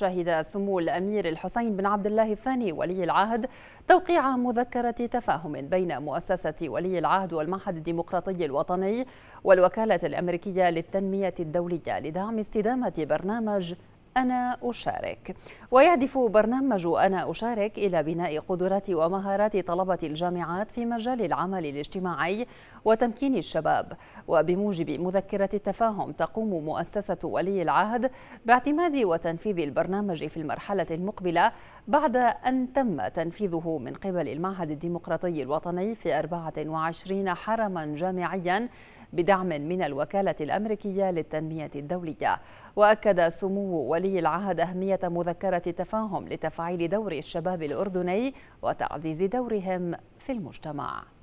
شهد سمو الأمير الحسين بن عبد الله الثاني ولي العهد توقيع مذكرة تفاهم بين مؤسسة ولي العهد والمعهد الديمقراطي الوطني والوكالة الأمريكية للتنمية الدولية لدعم استدامة برنامج أنا أشارك ويهدف برنامج أنا أشارك إلى بناء قدرات ومهارات طلبة الجامعات في مجال العمل الاجتماعي وتمكين الشباب وبموجب مذكرة التفاهم تقوم مؤسسة ولي العهد باعتماد وتنفيذ البرنامج في المرحلة المقبلة بعد أن تم تنفيذه من قبل المعهد الديمقراطي الوطني في 24 حرما جامعيا بدعم من الوكالة الأمريكية للتنمية الدولية وأكد سمو ولي العهد أهمية مذكرة التفاهم لتفعيل دور الشباب الأردني وتعزيز دورهم في المجتمع